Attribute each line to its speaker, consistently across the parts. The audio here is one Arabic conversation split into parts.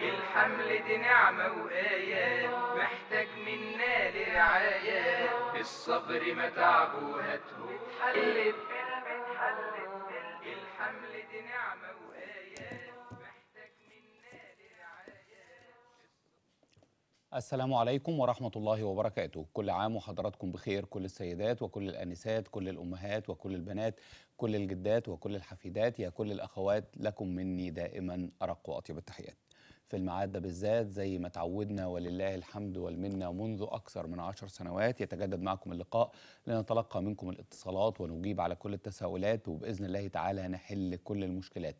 Speaker 1: الحمل دي نعمة وآيات محتاج منا لرعاية الصبر ما تعبوا هاتهم الحمل دي نعمة وآيات السلام عليكم ورحمة الله وبركاته كل عام وحضراتكم بخير كل السيدات وكل الأنسات كل الأمهات وكل البنات كل الجدات وكل الحفيدات يا كل الأخوات لكم مني دائما أرق وأطيب التحيات في الميعاد ده بالذات زي ما تعودنا ولله الحمد والمنة منذ أكثر من عشر سنوات يتجدد معكم اللقاء لنتلقى منكم الاتصالات ونجيب على كل التساؤلات وبإذن الله تعالى نحل كل المشكلات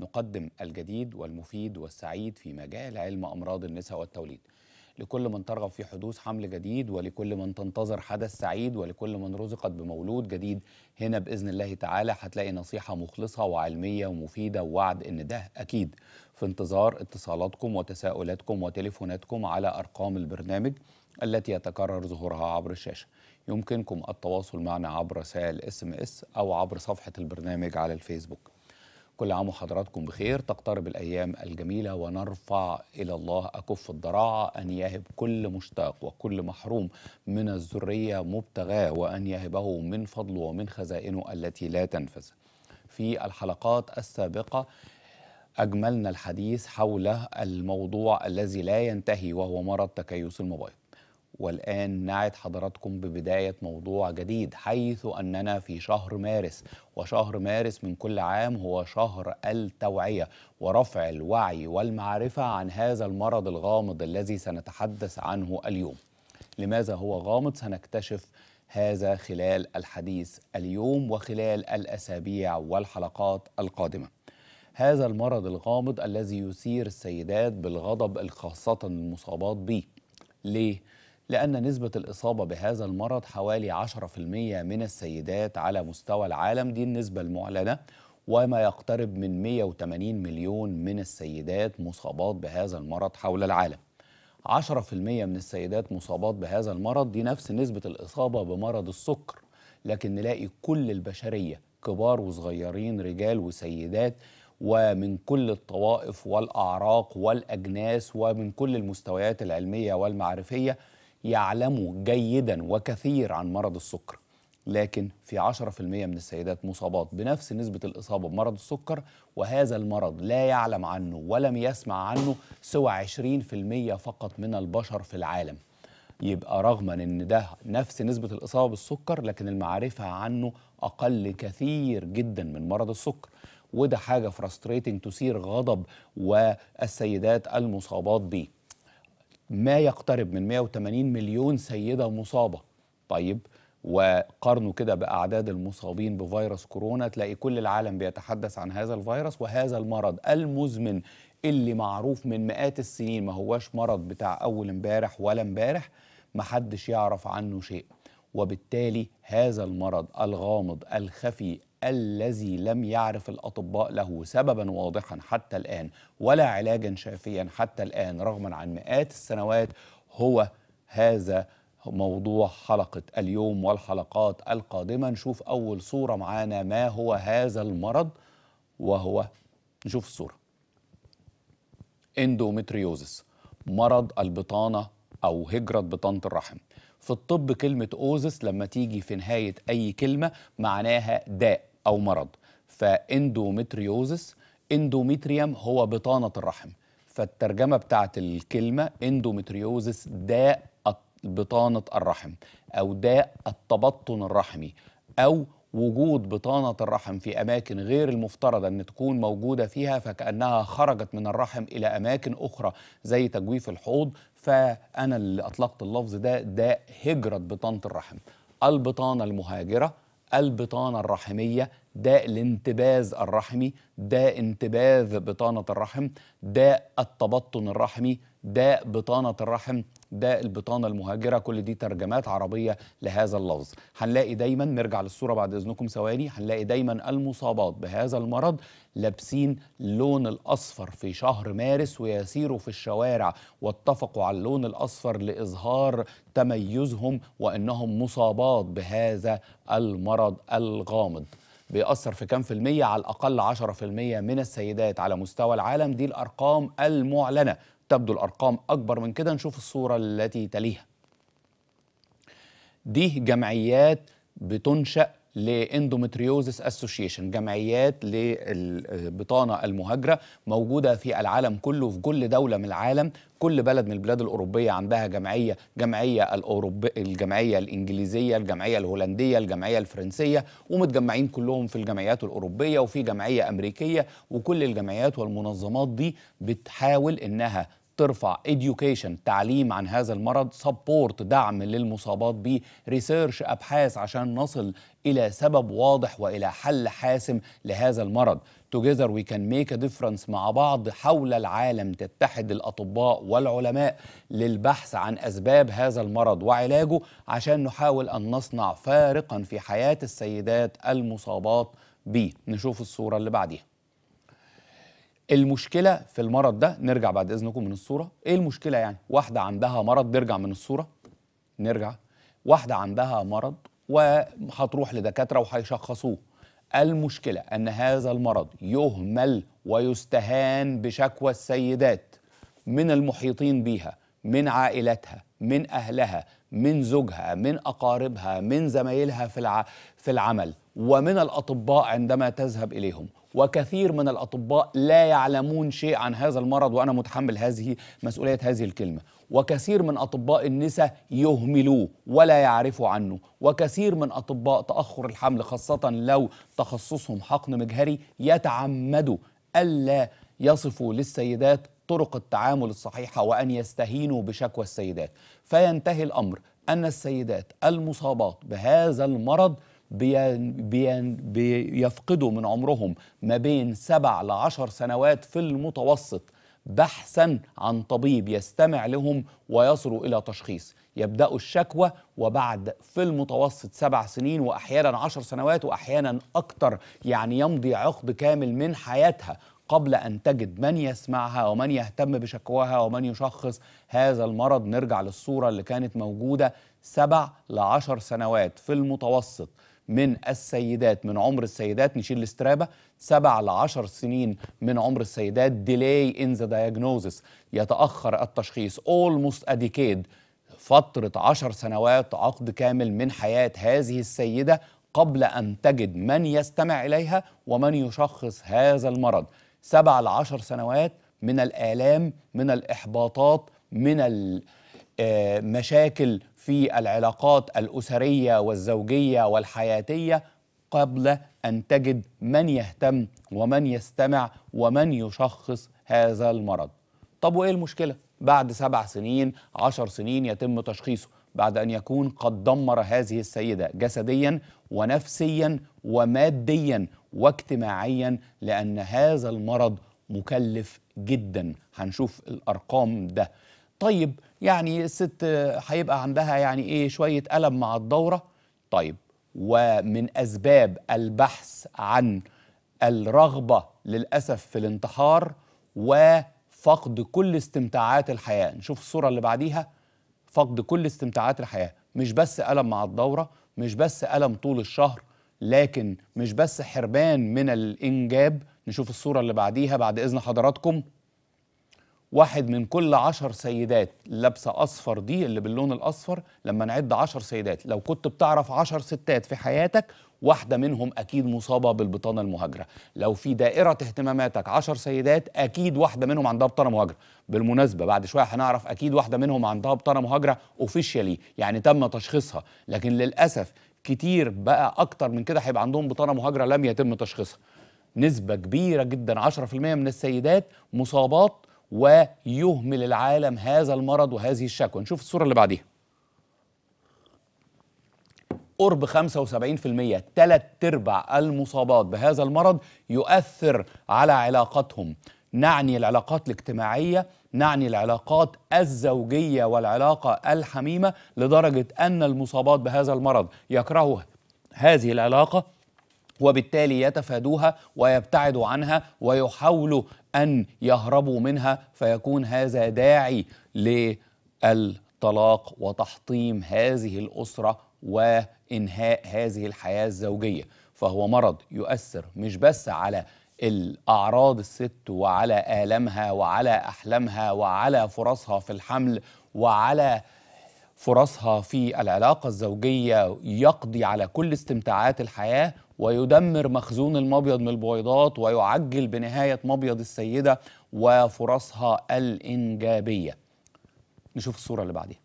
Speaker 1: نقدم الجديد والمفيد والسعيد في مجال علم أمراض النساء والتوليد لكل من ترغب في حدوث حمل جديد ولكل من تنتظر حدث سعيد ولكل من رزقت بمولود جديد هنا باذن الله تعالى هتلاقي نصيحه مخلصه وعلميه ومفيده ووعد ان ده اكيد في انتظار اتصالاتكم وتساؤلاتكم وتليفوناتكم على ارقام البرنامج التي يتكرر ظهورها عبر الشاشه يمكنكم التواصل معنا عبر رسائل اس ام اس او عبر صفحه البرنامج على الفيسبوك كل عام وحضراتكم بخير تقترب الأيام الجميلة ونرفع إلى الله أكف الضراعة أن يهب كل مشتاق وكل محروم من الذرية مبتغاه وأن يهبه من فضله ومن خزائنه التي لا تنفذ في الحلقات السابقة أجملنا الحديث حول الموضوع الذي لا ينتهي وهو مرض تكيس الموبايل والآن نعد حضراتكم ببداية موضوع جديد حيث أننا في شهر مارس وشهر مارس من كل عام هو شهر التوعية ورفع الوعي والمعرفة عن هذا المرض الغامض الذي سنتحدث عنه اليوم لماذا هو غامض سنكتشف هذا خلال الحديث اليوم وخلال الأسابيع والحلقات القادمة هذا المرض الغامض الذي يثير السيدات بالغضب خاصة المصابات به ليه؟ لأن نسبة الإصابة بهذا المرض حوالي 10% من السيدات على مستوى العالم دي النسبة المعلنة وما يقترب من 180 مليون من السيدات مصابات بهذا المرض حول العالم 10% من السيدات مصابات بهذا المرض دي نفس نسبة الإصابة بمرض السكر لكن نلاقي كل البشرية كبار وصغيرين رجال وسيدات ومن كل الطوائف والأعراق والأجناس ومن كل المستويات العلمية والمعرفية يعلموا جيدا وكثير عن مرض السكر لكن في 10% من السيدات مصابات بنفس نسبة الإصابة بمرض السكر وهذا المرض لا يعلم عنه ولم يسمع عنه سوى 20% فقط من البشر في العالم يبقى رغما ان ده نفس نسبة الإصابة بالسكر لكن المعرفة عنه أقل كثير جدا من مرض السكر وده حاجة فرستريتنج تثير غضب والسيدات المصابات بيه ما يقترب من 180 مليون سيدة مصابة طيب وقارنوا كده بأعداد المصابين بفيروس كورونا تلاقي كل العالم بيتحدث عن هذا الفيروس وهذا المرض المزمن اللي معروف من مئات السنين ما هواش مرض بتاع أول امبارح ولا امبارح محدش يعرف عنه شيء وبالتالي هذا المرض الغامض الخفي الذي لم يعرف الأطباء له سببا واضحا حتى الآن ولا علاجا شافيا حتى الآن رغما عن مئات السنوات هو هذا موضوع حلقة اليوم والحلقات القادمة نشوف أول صورة معانا ما هو هذا المرض وهو نشوف الصورة اندومتريوزس مرض البطانة أو هجرة بطانة الرحم في الطب كلمة أوزس لما تيجي في نهاية أي كلمة معناها داء أو مرض فاندوميتريوزس اندومتريم هو بطانة الرحم فالترجمة بتاعت الكلمة اندوميتريوزس داء بطانة الرحم أو داء التبطن الرحمي أو وجود بطانة الرحم في أماكن غير المفترض أن تكون موجودة فيها فكأنها خرجت من الرحم إلى أماكن أخرى زي تجويف الحوض فأنا اللي أطلقت اللفظ ده داء هجرة بطانة الرحم البطانة المهاجرة البطانة الرحمية ده الانتباذ الرحمي ده انتباذ بطانة الرحم ده التبطن الرحمي ده بطانة الرحم ده البطانة المهاجرة كل دي ترجمات عربية لهذا اللفظ هنلاقي دايما نرجع للصورة بعد إذنكم ثواني هنلاقي دايما المصابات بهذا المرض لابسين اللون الأصفر في شهر مارس ويسيروا في الشوارع واتفقوا على اللون الأصفر لإظهار تميزهم وأنهم مصابات بهذا المرض الغامض بيأثر في كام في المية على الأقل 10% من السيدات على مستوى العالم دي الأرقام المعلنة تبدو الأرقام أكبر من كده نشوف الصورة التي تليها دي جمعيات بتنشأ لاندومتريوزس اسوشيشن جمعيات للبطانه المهاجره موجوده في العالم كله في كل دوله من العالم كل بلد من البلاد الاوروبيه عندها جمعيه جمعيه الاوروبيه الجمعيه الانجليزيه الجمعيه الهولنديه الجمعيه الفرنسيه ومتجمعين كلهم في الجمعيات الاوروبيه وفي جمعيه امريكيه وكل الجمعيات والمنظمات دي بتحاول انها ترفع education تعليم عن هذا المرض سبورت دعم للمصابات به ريسيرش أبحاث عشان نصل إلى سبب واضح وإلى حل حاسم لهذا المرض together we can make a difference مع بعض حول العالم تتحد الأطباء والعلماء للبحث عن أسباب هذا المرض وعلاجه عشان نحاول أن نصنع فارقا في حياة السيدات المصابات به نشوف الصورة اللي بعديها المشكله في المرض ده نرجع بعد اذنكم من الصوره ايه المشكله يعني واحده عندها مرض نرجع من الصوره نرجع واحده عندها مرض وهتروح لدكاتره وهيشخصوه المشكله ان هذا المرض يهمل ويستهان بشكوى السيدات من المحيطين بها من عائلتها من اهلها من زوجها من اقاربها من زمايلها في الع... في العمل ومن الاطباء عندما تذهب اليهم وكثير من الأطباء لا يعلمون شيء عن هذا المرض وأنا متحمل هذه مسؤولية هذه الكلمة وكثير من أطباء النساء يهملوه ولا يعرفوا عنه وكثير من أطباء تأخر الحمل خاصة لو تخصصهم حقن مجهري يتعمدوا ألا يصفوا للسيدات طرق التعامل الصحيحة وأن يستهينوا بشكوى السيدات فينتهي الأمر أن السيدات المصابات بهذا المرض بين بين بيفقدوا من عمرهم ما بين سبع لعشر سنوات في المتوسط بحثا عن طبيب يستمع لهم ويصلوا إلى تشخيص يبدأوا الشكوى وبعد في المتوسط سبع سنين وأحيانا عشر سنوات وأحيانا أكتر يعني يمضي عقد كامل من حياتها قبل أن تجد من يسمعها ومن يهتم بشكواها ومن يشخص هذا المرض نرجع للصورة اللي كانت موجودة سبع لعشر سنوات في المتوسط من السيدات من عمر السيدات نشيل الاسترابة 7 ل 10 سنين من عمر السيدات delay in the diagnosis يتأخر التشخيص almost a decade فترة 10 سنوات عقد كامل من حياة هذه السيدة قبل أن تجد من يستمع إليها ومن يشخص هذا المرض 7 ل 10 سنوات من الآلام من الإحباطات من المشاكل آه، في العلاقات الاسريه والزوجيه والحياتيه قبل ان تجد من يهتم ومن يستمع ومن يشخص هذا المرض طب وايه المشكله بعد سبع سنين عشر سنين يتم تشخيصه بعد ان يكون قد دمر هذه السيده جسديا ونفسيا وماديا واجتماعيا لان هذا المرض مكلف جدا هنشوف الارقام ده طيب يعني الست هيبقى عندها يعني ايه شويه الم مع الدوره طيب ومن اسباب البحث عن الرغبه للاسف في الانتحار وفقد كل استمتاعات الحياه نشوف الصوره اللي بعديها فقد كل استمتاعات الحياه مش بس الم مع الدوره مش بس الم طول الشهر لكن مش بس حرمان من الانجاب نشوف الصوره اللي بعديها بعد اذن حضراتكم واحد من كل عشر سيدات لابسة أصفر دي اللي باللون الأصفر لما نعد عشر سيدات لو كنت بتعرف عشر ستات في حياتك واحدة منهم أكيد مصابة بالبطانة المهاجرة لو في دائرة اهتماماتك عشر سيدات أكيد واحدة منهم عندها بطانة مهاجرة بالمناسبة بعد شوية هنعرف أكيد واحدة منهم عندها بطانة مهاجرة أوفيشيالي يعني تم تشخيصها لكن للأسف كتير بقى أكتر من كده هيبقى عندهم بطانة مهاجرة لم يتم تشخيصها نسبة كبيرة جدا 10% من السيدات مصابات ويهمل العالم هذا المرض وهذه الشكوى نشوف الصورة اللي بعديها قرب 75% ثلاث ارباع المصابات بهذا المرض يؤثر على علاقاتهم نعني العلاقات الاجتماعية نعني العلاقات الزوجية والعلاقة الحميمة لدرجة أن المصابات بهذا المرض يكرهوا هذه العلاقة وبالتالي يتفادوها ويبتعدوا عنها ويحاولوا أن يهربوا منها فيكون هذا داعي للطلاق وتحطيم هذه الأسرة وإنهاء هذه الحياة الزوجية فهو مرض يؤثر مش بس على الأعراض الست وعلى آلامها وعلى أحلامها وعلى فرصها في الحمل وعلى فرصها في العلاقة الزوجية يقضي على كل استمتاعات الحياة ويدمر مخزون المبيض من البويضات ويعجل بنهاية مبيض السيدة وفرصها الإنجابية نشوف الصورة اللي بعدها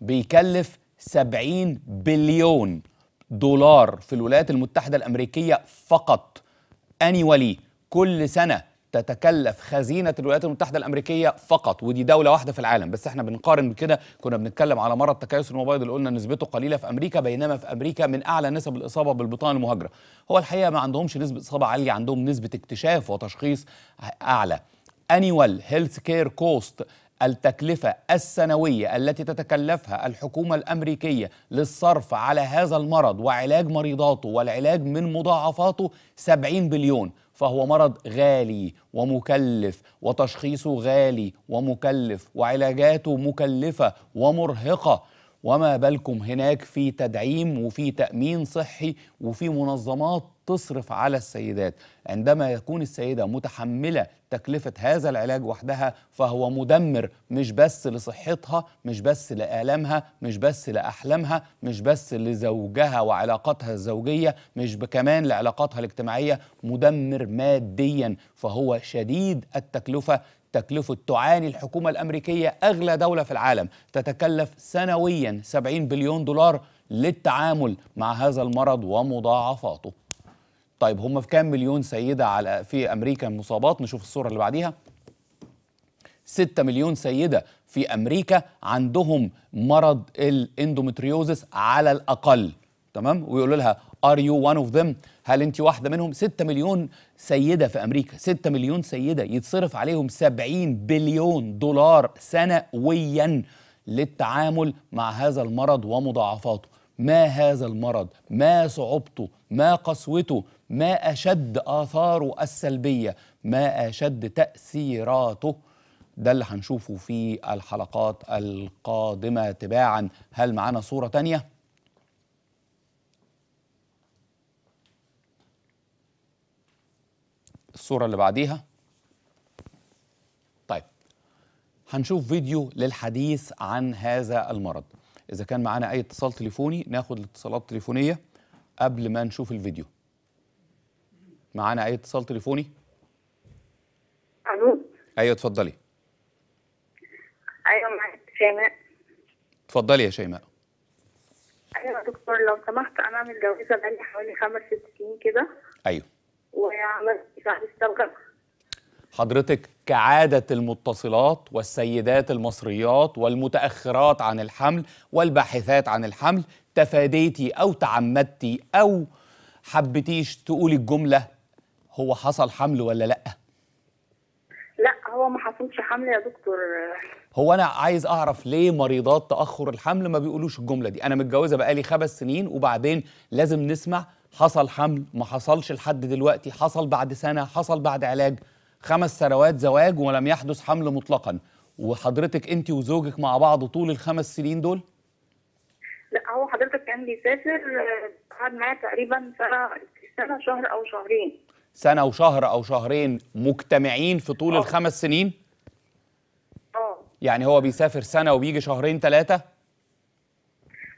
Speaker 1: بيكلف 70 بليون دولار في الولايات المتحدة الأمريكية فقط أنيولي كل سنة تتكلف خزينه الولايات المتحده الامريكيه فقط ودي دوله واحده في العالم بس احنا بنقارن بكده كنا بنتكلم على مرض تكيس المبيض اللي قلنا نسبته قليله في امريكا بينما في امريكا من اعلى نسب الاصابه بالبطانه المهاجره هو الحقيقه ما عندهمش نسبه اصابه عاليه عندهم نسبه اكتشاف وتشخيص اعلى annual health care cost التكلفة السنوية التي تتكلفها الحكومة الأمريكية للصرف على هذا المرض وعلاج مريضاته والعلاج من مضاعفاته 70 بليون فهو مرض غالي ومكلف وتشخيصه غالي ومكلف وعلاجاته مكلفة ومرهقة وما بالكم هناك في تدعيم وفي تأمين صحي وفي منظمات تصرف على السيدات عندما يكون السيدة متحملة تكلفة هذا العلاج وحدها فهو مدمر مش بس لصحتها مش بس لآلامها مش بس لأحلامها مش بس لزوجها وعلاقاتها الزوجية مش كمان لعلاقاتها الاجتماعية مدمر ماديا فهو شديد التكلفة تكلفة تعاني الحكومة الأمريكية أغلى دولة في العالم تتكلف سنويا 70 بليون دولار للتعامل مع هذا المرض ومضاعفاته طيب هم في كام مليون سيدة على في أمريكا مصابات نشوف الصورة اللي بعديها 6 مليون سيدة في أمريكا عندهم مرض الاندومتريوزس على الأقل تمام ويقولوا لها ار يو وان اوف them؟ هل انت واحده منهم 6 مليون سيده في امريكا 6 مليون سيده يتصرف عليهم 70 بليون دولار سنويا للتعامل مع هذا المرض ومضاعفاته ما هذا المرض ما صعوبته ما قسوته ما أشد آثاره السلبية ما أشد تأثيراته ده اللي هنشوفه في الحلقات القادمة تباعا هل معانا صورة تانية؟ الصورة اللي بعديها طيب هنشوف فيديو للحديث عن هذا المرض إذا كان معانا أي اتصال تليفوني ناخد الاتصالات التليفونية قبل ما نشوف الفيديو معانا اي اتصال تليفوني الو ايوه اتفضلي
Speaker 2: ايوه معاك شيماء
Speaker 1: اتفضلي يا شيماء
Speaker 2: ايوه دكتور لو سمحت انا عامل جوازه بقالي حوالي خمس ست سنين كده ايوه وعملت استعاده سابقه
Speaker 1: حضرتك كعادة المتصلات والسيدات المصريات والمتأخرات عن الحمل والباحثات عن الحمل تفاديتي أو تعمدتي أو حبتيش تقولي الجملة هو حصل حمل ولا لا
Speaker 2: لا هو ما حصلش حمل يا دكتور
Speaker 1: هو انا عايز اعرف ليه مريضات تاخر الحمل ما بيقولوش الجمله دي انا متجوزه بقالي خمس سنين وبعدين لازم نسمع حصل حمل ما حصلش لحد دلوقتي حصل بعد سنه حصل بعد علاج خمس سنوات زواج ولم يحدث حمل مطلقا وحضرتك انت وزوجك مع بعض طول الخمس سنين دول
Speaker 2: لا هو حضرتك كان بيسافر قعد معايا تقريبا سنه سنه شهر او شهرين
Speaker 1: سنه وشهر او شهرين مجتمعين في طول أوه. الخمس سنين اه يعني هو بيسافر سنه وبيجي شهرين ثلاثه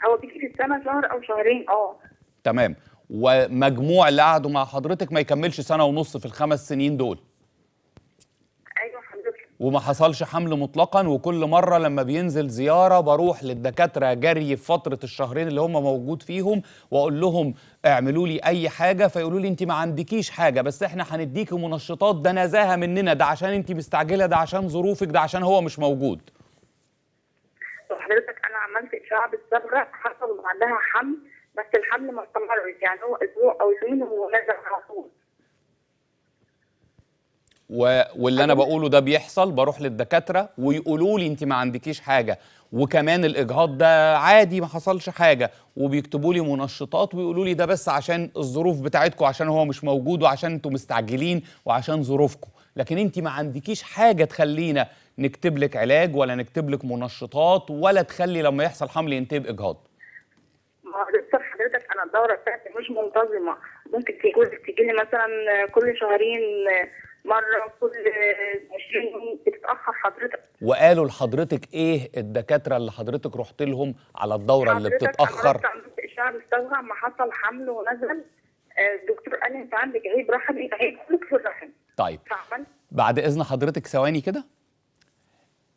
Speaker 2: هو بيجي في السنه شهر او شهرين اه
Speaker 1: تمام ومجموع اللي قعدوا مع حضرتك ما يكملش سنه ونص في الخمس سنين دول وما حصلش حمل مطلقا وكل مرة لما بينزل زيارة بروح للدكاترة جري في فترة الشهرين اللي هم موجود فيهم وأقول لهم اعملوا لي أي حاجة فيقولوا لي أنت ما عندكيش حاجة بس إحنا هنديكي منشطات ده نزاهة مننا ده عشان أنت مستعجلة ده عشان ظروفك ده عشان هو مش موجود
Speaker 2: حضرتك أنا عملت إشعاع بالصبغة حصل بعدها حمل بس الحمل ما استمرش يعني هو أسبوع أو يومين وهو نزل خلاص
Speaker 1: و... واللي انا بقوله ده بيحصل بروح للدكاتره ويقولوا لي انت ما عندكيش حاجه وكمان الاجهاض ده عادي ما حصلش حاجه وبيكتبوا لي منشطات ويقولوا لي ده بس عشان الظروف بتاعتكم عشان هو مش موجود وعشان انتم مستعجلين وعشان ظروفكم لكن انت ما عندكيش حاجه تخلينا نكتب لك علاج ولا نكتب لك منشطات ولا تخلي لما يحصل حمل ينتهي باجهاض
Speaker 2: ما حضرتك انا الدوره بتاعتي مش منتظمه ممكن تيجي لي مثلا كل شهرين مره كل 20 يوم بتتاخر
Speaker 1: حضرتك وقالوا لحضرتك ايه الدكاتره اللي حضرتك رحت لهم على الدوره اللي بتتاخر عملت
Speaker 2: اشعه ما حصل حمل ونزل آه، الدكتور قال انت عندك عيب رحمي عيب كلك في الرحم
Speaker 1: طيب بعد اذن حضرتك ثواني كده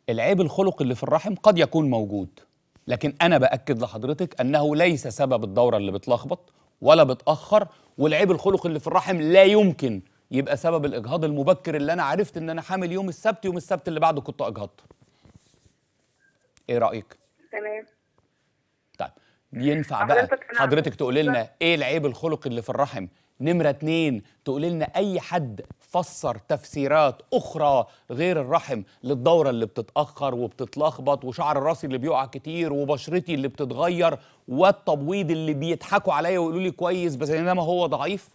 Speaker 1: العيب الخلق اللي في الرحم قد يكون موجود لكن انا باكد لحضرتك انه ليس سبب الدوره اللي بتلخبط ولا بتاخر والعيب الخلق اللي في الرحم لا يمكن يبقى سبب الاجهاض المبكر اللي انا عرفت ان انا حامل يوم السبت يوم السبت اللي بعده كنت اجهضت ايه رايك تمام طيب ينفع بقى حضرتك تقولي لنا ايه العيب الخلقي اللي في الرحم نمرة اتنين تقولي لنا أي حد فسر تفسيرات أخرى غير الرحم للدورة اللي بتتأخر وبتتلخبط وشعر راسي اللي بيقع كتير وبشرتي اللي بتتغير والتبويض اللي بيضحكوا عليا ويقولوا لي كويس بس إنما هو ضعيف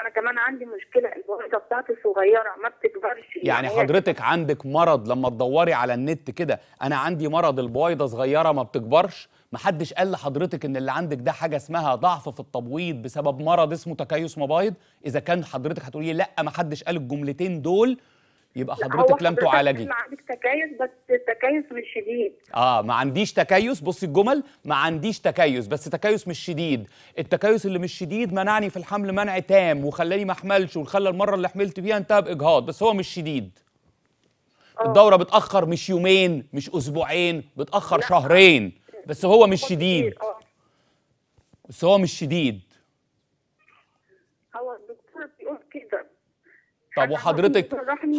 Speaker 2: انا كمان عندي مشكله البويضه بتاعتي صغيره ما بتكبرش يعني, يعني حضرتك
Speaker 1: عندك مرض لما تدوري على النت كده انا عندي مرض البويضه صغيره ما بتكبرش محدش قال لحضرتك ان اللي عندك ده حاجه اسمها ضعف في التبويض بسبب مرض اسمه تكيس مبايض اذا كان حضرتك هتقولي لا ما حدش قال الجملتين دول يبقى حضرتك لم تعالجي ما
Speaker 2: عندك تكيس بس التكيس مش شديد
Speaker 1: اه ما عنديش تكيس بصي الجمل ما عنديش تكيس بس تكيس مش شديد التكيس اللي مش شديد منعني في الحمل منع تام وخلاني ما احملش وخلى المره اللي حملت فيها انتهى باجهاض بس هو مش شديد أوه. الدوره بتاخر مش يومين مش اسبوعين بتاخر لا. شهرين بس هو مش شديد آه. بس هو مش شديد طب وحضرتك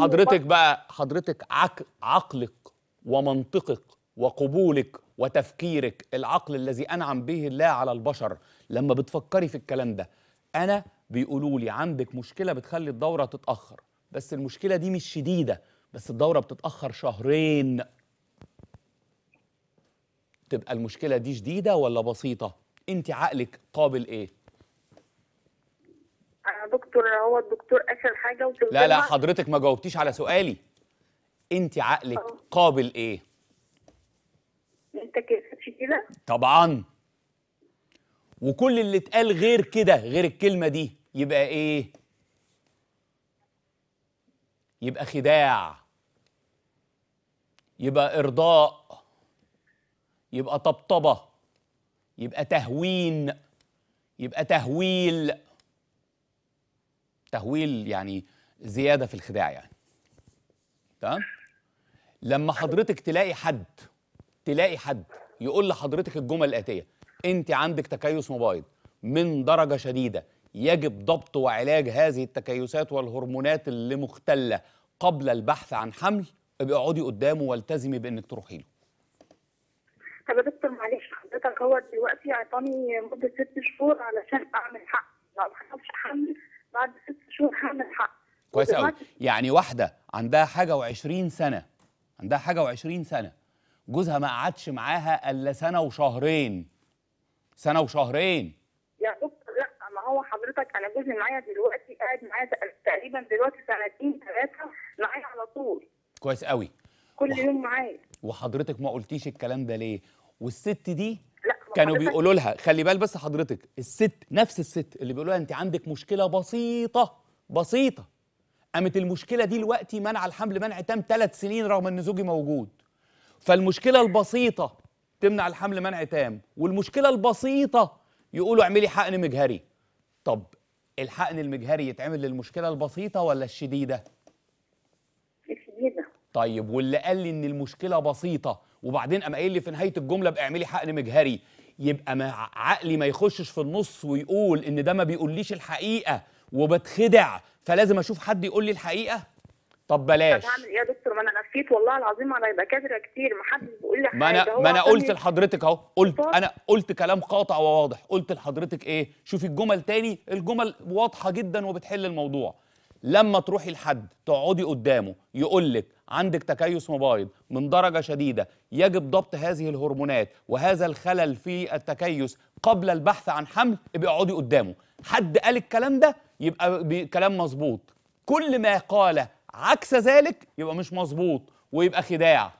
Speaker 1: حضرتك بقى حضرتك عك عقلك ومنطقك وقبولك وتفكيرك العقل الذي انعم به الله على البشر لما بتفكري في الكلام ده انا بيقولوا لي عندك مشكله بتخلي الدوره تتاخر بس المشكله دي مش شديده بس الدوره بتتاخر شهرين تبقى المشكله دي شديده ولا بسيطه انت عقلك قابل ايه
Speaker 2: يا دكتور هو الدكتور اخر حاجه لا لا حضرتك
Speaker 1: ما جاوبتيش على سؤالي انت عقلك أوه. قابل ايه
Speaker 2: انت كده
Speaker 1: طبعا وكل اللي اتقال غير كده غير الكلمه دي يبقى ايه يبقى خداع يبقى ارضاء يبقى طبطبه يبقى تهوين يبقى تهويل تهويل يعني زياده في الخداع يعني تمام لما حضرتك تلاقي حد تلاقي حد يقول لحضرتك الجمل الاتيه انت عندك تكيس مبايض من درجه شديده يجب ضبط وعلاج هذه التكيسات والهرمونات اللي مختله قبل البحث عن حمل ابقي اقعدي قدامه والتزمي بانك تروحي له
Speaker 2: طب يا دكتور معلش حضرتك هو دلوقتي اعطاني مده ست شهور علشان اعمل حق ما حصلش حمل بعد ست شهور هعمل حق
Speaker 1: كويس قوي يعني واحده عندها حاجه و20 سنه عندها حاجه و20 سنه جوزها ما قعدش معاها الا سنه وشهرين سنه وشهرين
Speaker 2: يا دكتور لا ما هو حضرتك انا جوزي معايا دلوقتي قاعد معايا تقريبا دلوقتي سنتين ثلاثه معايا على طول كويس قوي كل وح... يوم معايا
Speaker 1: وحضرتك ما قلتيش الكلام ده ليه والست دي كانوا بيقولوا لها خلي بال بس حضرتك الست نفس الست اللي بيقولوا لها انت عندك مشكله بسيطه بسيطه قامت المشكله دي دلوقتي منع الحمل منع تام ثلاث سنين رغم ان زوجي موجود فالمشكله البسيطه تمنع الحمل منع تام والمشكله البسيطه يقولوا اعملي حقن مجهري طب الحقن المجهري يتعمل للمشكله البسيطه ولا الشديده الشديده طيب واللي قال لي ان المشكله بسيطه وبعدين قام قايل لي في نهايه الجمله باعملي حقن مجهري يبقى ما عقلي ما يخشش في النص ويقول ان ده ما بيقوليش الحقيقه وبتخدع فلازم اشوف حد يقول لي الحقيقه طب بلاش طب هعمل
Speaker 2: ايه يا دكتور ما انا نفيت والله العظيم انا يبقى كادره كتير ما حدش بيقول لي حاجه ما انا ما انا قلت
Speaker 1: لحضرتك اهو قلت انا قلت كلام قاطع وواضح قلت لحضرتك ايه شوفي الجمل تاني الجمل واضحه جدا وبتحل الموضوع لما تروحي لحد تقعدي قدامه يقول لك عندك تكيس مبايض من درجة شديدة يجب ضبط هذه الهرمونات وهذا الخلل في التكيس قبل البحث عن حمل ابقى اقعدي قدامه حد قال الكلام ده يبقى كلام مظبوط كل ما قال عكس ذلك يبقى مش مظبوط ويبقى خداع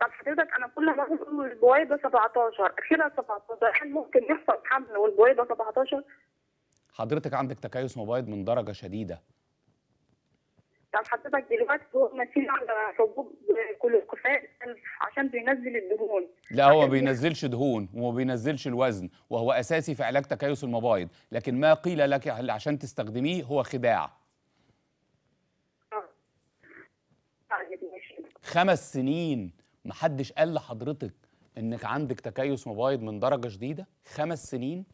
Speaker 2: طب حضرتك انا كل مره بقول البويضه 17 اخيرا 17 هل ممكن يحصل حمل والبويضه 17
Speaker 1: حضرتك عندك تكيس مبايض من درجه شديده
Speaker 2: يعني حضرتك دلوقتي هو ماشيين على حبوب كلوكوفان عشان بينزل الدهون
Speaker 1: لا هو ما بينزلش دهون وما بينزلش الوزن وهو اساسي في علاج تكيس المبايض لكن ما قيل لك عشان تستخدميه هو خداع
Speaker 2: آه. طيب،
Speaker 1: خمس سنين محدش قال لحضرتك انك عندك تكيس مبايض من درجه شديده خمس سنين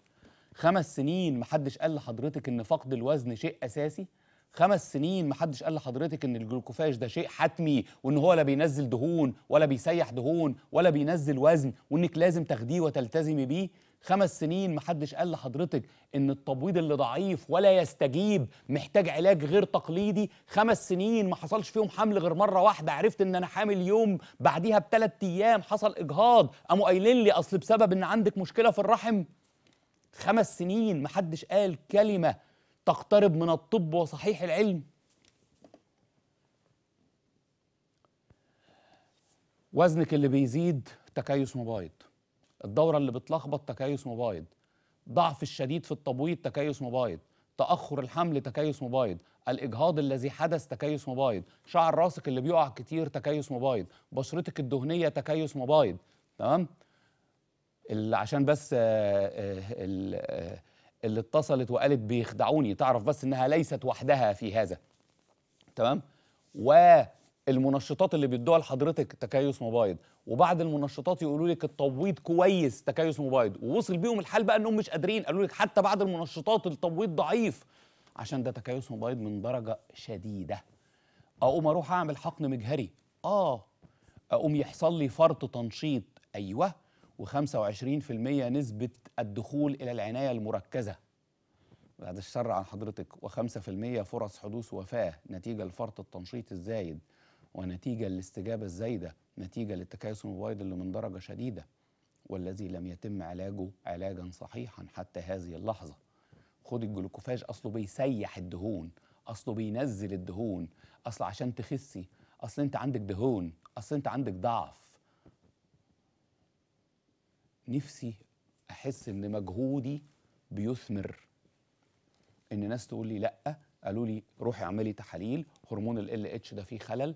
Speaker 1: خمس سنين محدش قال لحضرتك ان فقد الوزن شيء اساسي خمس سنين ما حدش قال لحضرتك ان الجلوكوفاج ده شيء حتمي وان هو لا بينزل دهون ولا بيسيح دهون ولا بينزل وزن وانك لازم تاخديه وتلتزمي بيه خمس سنين محدش قال لحضرتك ان التبويض اللي ضعيف ولا يستجيب محتاج علاج غير تقليدي خمس سنين ما حصلش فيهم حمل غير مره واحده عرفت ان انا حامل يوم بعديها بثلاث ايام حصل اجهاض قاموا قايلين لي اصل بسبب ان عندك مشكله في الرحم خمس سنين محدش قال كلمه تقترب من الطب وصحيح العلم وزنك اللي بيزيد تكيس مبايض الدورة اللي بتلخبط تكيس مبايض ضعف الشديد في التبويض تكيس مبايض تأخر الحمل تكيس مبايض الإجهاض الذي حدث تكيس مبايض شعر راسك اللي بيقع كتير تكيس مبايض بشرتك الدهنية تكيس مبايض تمام عشان بس آه آه, آه، اللي اتصلت وقالت بيخدعوني تعرف بس انها ليست وحدها في هذا تمام والمنشطات اللي بيدوها لحضرتك تكيس مبايض وبعد المنشطات يقولوا لك التبويض كويس تكيس مبايض ووصل بيهم الحال بقى انهم مش قادرين قالوا لك حتى بعد المنشطات التبويض ضعيف عشان ده تكيس مبايض من درجه شديده اقوم اروح اعمل حقن مجهري اه اقوم يحصل لي فرط تنشيط ايوه و25% نسبة الدخول إلى العناية المركزة بعد الشر عن حضرتك و5% فرص حدوث وفاة نتيجة لفرط التنشيط الزايد ونتيجة للاستجابة الزايدة نتيجة للتكيس المبيض اللي من درجة شديدة والذي لم يتم علاجه علاجا صحيحا حتى هذه اللحظة خد الجلوكوفاج أصله بيسيح الدهون أصله بينزل الدهون أصل عشان تخسي أصل أنت عندك دهون أصل أنت عندك ضعف نفسي احس ان مجهودي بيثمر ان ناس تقول لي لا قالوا لي روحي اعملي تحاليل هرمون ال اتش ده فيه خلل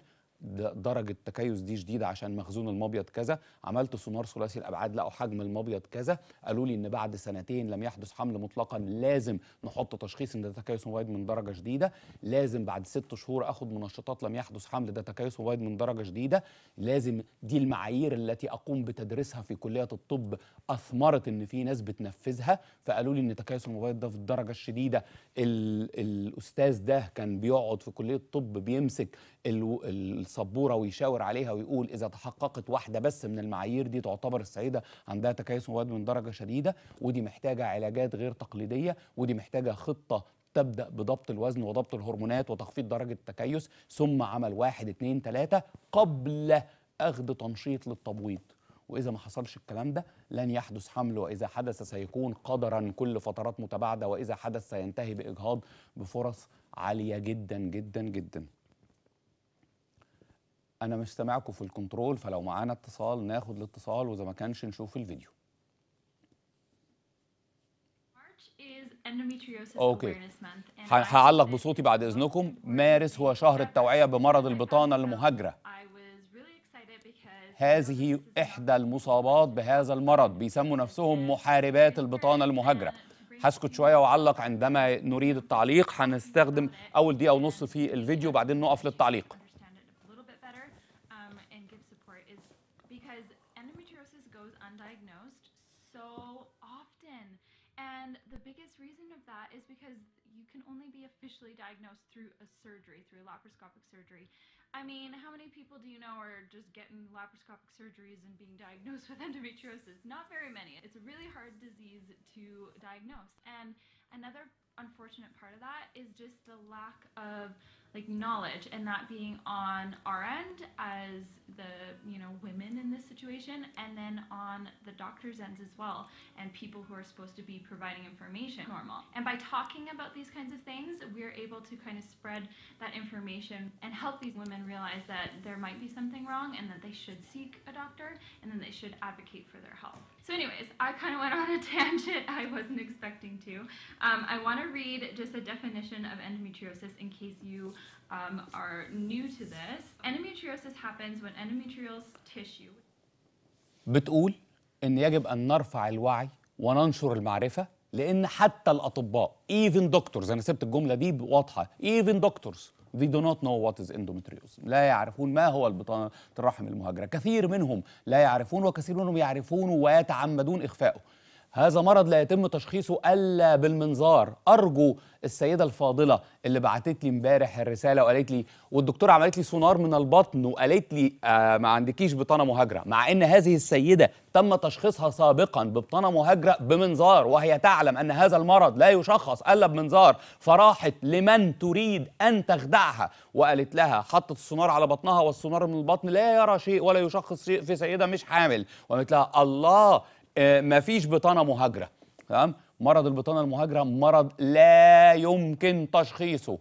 Speaker 1: درجه تكيس دي شديده عشان مخزون المبيض كذا عملت سونار ثلاثي الابعاد لقوا حجم المبيض كذا قالوا لي ان بعد سنتين لم يحدث حمل مطلقا لازم نحط تشخيص ان ده تكيس مبيض من درجه شديده لازم بعد ست شهور اخد منشطات لم يحدث حمل ده تكيس مبيض من درجه شديده لازم دي المعايير التي اقوم بتدريسها في كليه الطب اثمرت ان في ناس بتنفذها فقالوا لي ان تكيس المبيض ده في الدرجه الشديده الاستاذ ده كان بيقعد في كليه الطب بيمسك ال السبوره ويشاور عليها ويقول اذا تحققت واحده بس من المعايير دي تعتبر السيده عندها تكيس مواد من درجه شديده ودي محتاجه علاجات غير تقليديه ودي محتاجه خطه تبدأ بضبط الوزن وضبط الهرمونات وتخفيض درجة التكيس ثم عمل واحد اتنين تلاتة قبل أخذ تنشيط للتبويض وإذا ما حصلش الكلام ده لن يحدث حمل وإذا حدث سيكون قدرا كل فترات متباعدة وإذا حدث سينتهي بإجهاض بفرص عالية جدا جدا جدا انا مش سامعكم في الكنترول فلو معانا اتصال ناخد الاتصال واذا ما كانش نشوف الفيديو
Speaker 3: اوكي هعلق
Speaker 1: بصوتي بعد اذنكم مارس هو شهر التوعيه بمرض البطانه المهاجره هذه احدى المصابات بهذا المرض بيسموا نفسهم محاربات البطانه المهاجره هسكت شويه واعلق عندما نريد التعليق هنستخدم اول دقيقه ونص في الفيديو وبعدين نقف للتعليق
Speaker 3: And the biggest reason of that is because you can only be officially diagnosed through a surgery, through laparoscopic surgery. I mean, how many people do you know are just getting laparoscopic surgeries and being diagnosed with endometriosis? Not very many. It's a really hard disease to diagnose. And another unfortunate part of that is just the lack of like knowledge and that being on our end as the you know women in this situation and then on the doctor's ends as well and people who are supposed to be providing information normal and by talking about these kinds of things we're able to kind of spread that information and help these women realize that there might be something wrong and that they should seek a doctor and then they should advocate for their health so anyways, I kind of went on a tangent I wasn't expecting to. Um, I want to read just a definition of endometriosis in case you um, are new to this. Endometriosis happens when endometrial tissue
Speaker 1: بتقول ان يجب ان نرفع الوعي وننشر المعرفة لان حتى الاطباء even doctors انا سبت الجملة دي واضحه even doctors they do not know what is endometriosis لا يعرفون ما هو البطانة الرحم المهاجرة كثير منهم لا يعرفون وكثير منهم يعرفون ويتعمدون إخفائه هذا مرض لا يتم تشخيصه الا بالمنظار ارجو السيده الفاضله اللي بعتت لي امبارح الرساله وقالت لي والدكتور عملت لي سونار من البطن وقالت لي آه ما عندكيش بطانه مهاجره مع ان هذه السيده تم تشخيصها سابقا ببطانه مهاجره بمنظار وهي تعلم ان هذا المرض لا يشخص الا بمنظار فراحت لمن تريد ان تخدعها وقالت لها حطت السونار على بطنها والسونار من البطن لا يرى شيء ولا يشخص شيء في سيده مش حامل وقالت لها الله آه، مفيش بطانه مهاجره تمام مرض البطانه المهاجره مرض لا يمكن تشخيصه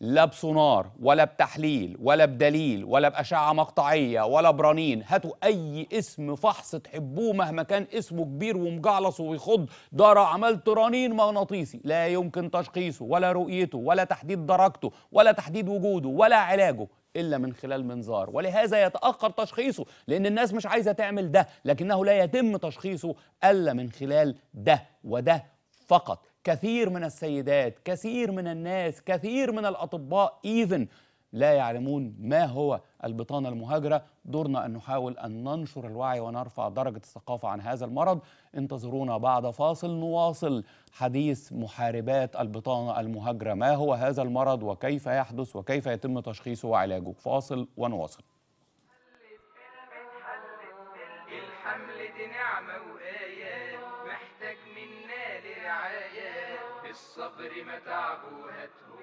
Speaker 1: لا بسونار ولا بتحليل ولا بدليل ولا بأشعة مقطعية ولا برنين هاتوا أي اسم فحص تحبوه مهما كان اسمه كبير ومجعلص ويخض ده عملت رنين مغناطيسي لا يمكن تشخيصه ولا رؤيته ولا تحديد درجته ولا تحديد وجوده ولا علاجه إلا من خلال منظار ولهذا يتأخر تشخيصه لأن الناس مش عايزة تعمل ده لكنه لا يتم تشخيصه إلا من خلال ده وده فقط كثير من السيدات كثير من الناس كثير من الأطباء إيفن لا يعلمون ما هو البطانة المهاجرة دورنا أن نحاول أن ننشر الوعي ونرفع درجة الثقافة عن هذا المرض انتظرونا بعد فاصل نواصل حديث محاربات البطانة المهاجرة ما هو هذا المرض وكيف يحدث وكيف يتم تشخيصه وعلاجه فاصل ونواصل
Speaker 2: الحمل دي نعمة وآيات محتاج منا لرعاية الصبر متعب
Speaker 1: وهتهو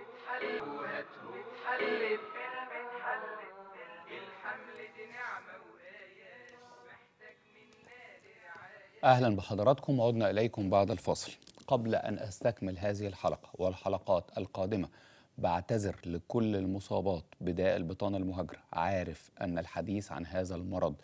Speaker 1: أهلا بحضراتكم وعدنا إليكم بعد الفاصل قبل أن أستكمل هذه الحلقة والحلقات القادمة بعتذر لكل المصابات بداء البطانة المهاجرة عارف أن الحديث عن هذا المرض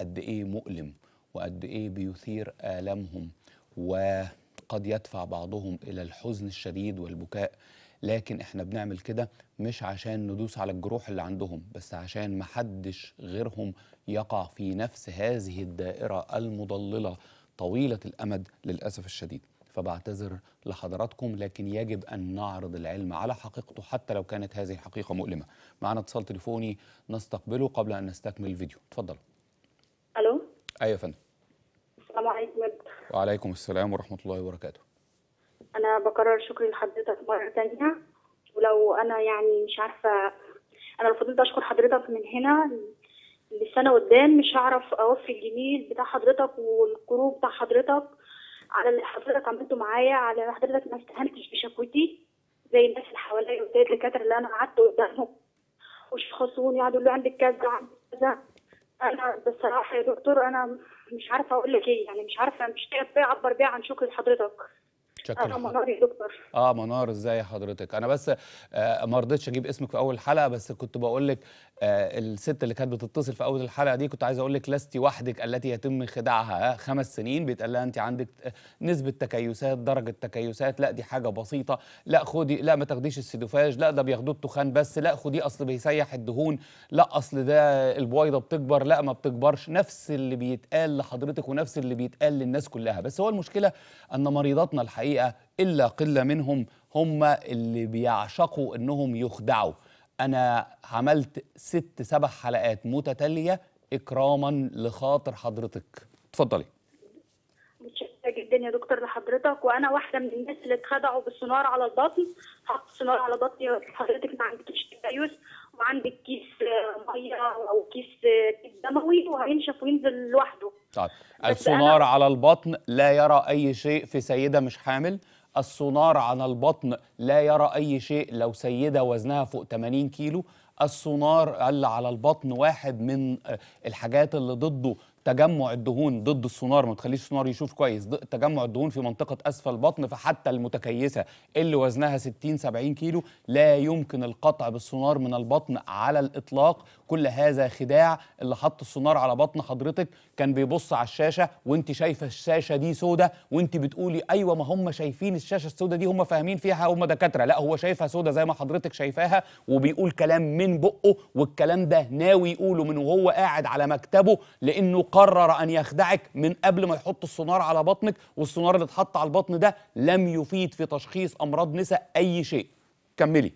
Speaker 1: قد إيه مؤلم وقد إيه بيثير آلامهم وقد يدفع بعضهم إلى الحزن الشديد والبكاء لكن احنا بنعمل كده مش عشان ندوس على الجروح اللي عندهم بس عشان محدش غيرهم يقع في نفس هذه الدائرة المضللة طويلة الأمد للأسف الشديد فبعتذر لحضراتكم لكن يجب أن نعرض العلم على حقيقته حتى لو كانت هذه الحقيقة مؤلمة معنا اتصال تليفوني نستقبله قبل أن نستكمل الفيديو تفضل ألو أيوة يا فندم السلام عليكم وعليكم السلام ورحمة الله وبركاته
Speaker 2: أنا بكرر شكري لحضرتك مرة تانية ولو أنا يعني مش عارفة أنا لو فضلت أشكر حضرتك من هنا لسنة قدام مش هعرف أوفي الجميل بتاع حضرتك والقروب بتاع حضرتك على اللي حضرتك عملته معايا على حضرتك ما استهنتش بشكوتي زي الناس اللي حواليا وزي الدكاترة اللي أنا قعدت قدامهم وشخصوني يقعدوا يقولوا عندك كذا عندك كذا انا بصراحه يا دكتور انا مش عارفه اقول لك ايه يعني مش عارفه مش عارفه اعبر بيها عن شكر لحضرتك
Speaker 1: شكرا اه منار يا دكتور اه منار ازاي حضرتك انا بس آه ما رضيتش اجيب اسمك في اول حلقه بس كنت بقول لك آه الست اللي كانت بتتصل في اول الحلقه دي كنت عايز اقول لك لست وحدك التي يتم خداعها آه، خمس سنين بيتقال لها انت عندك آه، نسبه تكيسات درجه تكيسات لا دي حاجه بسيطه لا خدي لا ما تاخديش السيدوفاج لا ده بياخدوه التخان بس لا خديه اصل بيسيح الدهون لا اصل ده البويضه بتكبر لا ما بتكبرش نفس اللي بيتقال لحضرتك ونفس اللي بيتقال للناس كلها بس هو المشكله ان مريضاتنا الحقيقه الا قله منهم هم اللي بيعشقوا انهم يخدعوا انا عملت ست سبع حلقات متتاليه اكراما لخاطر حضرتك اتفضلي
Speaker 2: متشكره جدا يا دكتور لحضرتك وانا واحده من الناس اللي اتخدعوا بالسونار على البطن حط سونار على بطني حضرتك ما عندكش تبايوس وعندك كيس ميه او كيس كيس دموي وهينشف وينزل لوحده
Speaker 1: طيب السونار على البطن لا يرى اي شيء في سيده مش حامل السونار عن البطن لا يرى أي شيء لو سيدة وزنها فوق 80 كيلو السونار اللي على البطن واحد من الحاجات اللي ضده تجمع الدهون ضد السونار ما تخليش السونار يشوف كويس تجمع الدهون في منطقه اسفل البطن فحتى المتكيسه اللي وزنها 60 70 كيلو لا يمكن القطع بالسونار من البطن على الاطلاق كل هذا خداع اللي حط السونار على بطن حضرتك كان بيبص على الشاشه وانت شايفه الشاشه دي سودة وانت بتقولي ايوه ما هم شايفين الشاشه السودة دي هم فاهمين فيها هم دكاتره لا هو شايفها سودة زي ما حضرتك شايفاها وبيقول كلام من بقه والكلام ده ناوي يقوله من وهو قاعد على مكتبه لانه قرر ان يخدعك من قبل ما يحط السونار على بطنك والسونار اللي اتحط على البطن ده لم يفيد في تشخيص امراض نساء اي شيء كملي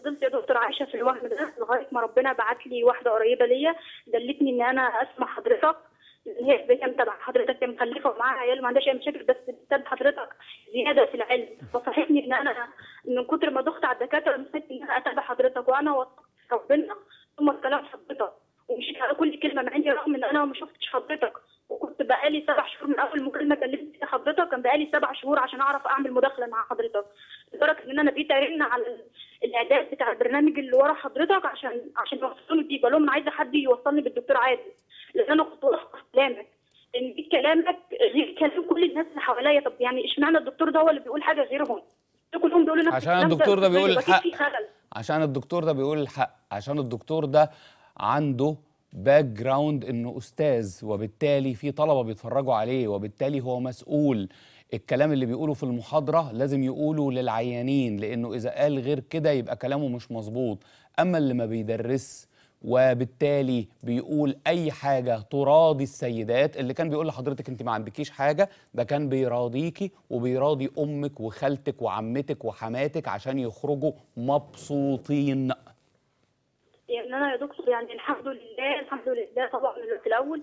Speaker 2: فضلت يا دكتور عايشه في الوهم ده لغايه ما ربنا بعت لي واحده قريبه ليا دلتني ان انا اسمع حضرتك هي هي تبع حضرتك هي مخلفه ومعاها عيال ما عندهاش اي مشاكل بس بتتابع حضرتك زياده في العلم فصحتني ان انا من كتر ما ضغط على الدكاتره نسيت ان انا اتابع حضرتك وانا وثقت ربنا ثم اتكلمت حضرتك ومشيت على كل كلمه مع اني رغم ان انا ما شفتش حضرتك وكنت بقالي سبع شهور من اول مكالمه كلمت حضرتك كان بقالي سبع شهور عشان اعرف اعمل مداخله مع حضرتك لدرجه ان انا بقيت ارن على الاعداد بتاع البرنامج اللي ورا حضرتك عشان عشان يوصلوني بيه بقول لهم انا عايزه حد يوصلني بالدكتور عادل لان انا كنت واثقه في كلامك ان كلامك غير كلام كل الناس اللي حواليا طب يعني اشمعنى الدكتور ده هو اللي بيقول حاجه غيرهم كلهم بيقولوا
Speaker 1: نفس عشان الدكتور ده بيقول الحق عشان الدكتور ده بيقول الحق عشان الدكتور ده عنده باك جراوند انه استاذ وبالتالي في طلبه بيتفرجوا عليه وبالتالي هو مسؤول الكلام اللي بيقوله في المحاضره لازم يقوله للعيانين لانه اذا قال غير كده يبقى كلامه مش مظبوط اما اللي ما بيدرس وبالتالي بيقول اي حاجه تراضي السيدات اللي كان بيقول لحضرتك انت ما عندكيش حاجه ده كان بيراضيكي وبيراضي امك وخالتك وعمتك وحماتك عشان يخرجوا مبسوطين
Speaker 2: انا يا دكتور يعني الحمد لله الحمد لله طبعا في الاول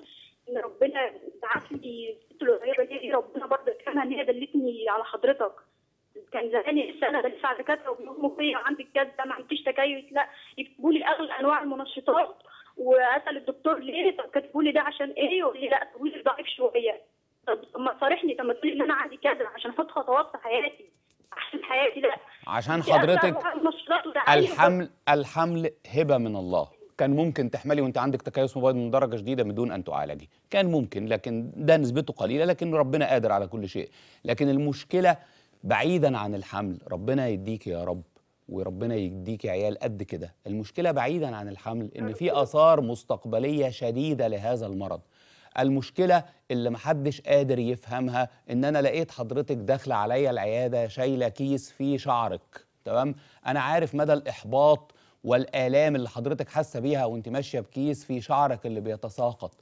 Speaker 2: ان ربنا بعت لي الست القريبه دي ربنا برضه كان ان هي دلتني على حضرتك كان زمان السنه بلف على دكاتره وبيهموا فيا عندك كذا ما عنديش تكيس لا يكتبوا لي اغلى انواع المنشطات واسال الدكتور ليه طب كاتبوا لي ده عشان ايه يقول لي لا طويل ضعيف شويه طب ما تصارحني طب ما تقولي ان انا عندي كذا عشان احط خطوات في حياتي عشان حياتي لا عشان حضرتك أيوة. الحمل
Speaker 1: الحمل هبه من الله كان ممكن تحملي وانت عندك تكيس مبيض من درجه شديده من دون ان تعالجي كان ممكن لكن ده نسبته قليله لكن ربنا قادر على كل شيء لكن المشكله بعيدا عن الحمل ربنا يديك يا رب وربنا يديك عيال قد كده المشكله بعيدا عن الحمل ان في اثار مستقبليه شديده لهذا المرض المشكله اللي محدش قادر يفهمها ان انا لقيت حضرتك داخله عليا العياده شايله كيس فيه شعرك تمام انا عارف مدى الاحباط والالام اللي حضرتك حاسه بيها وانت ماشيه بكيس فيه شعرك اللي بيتساقط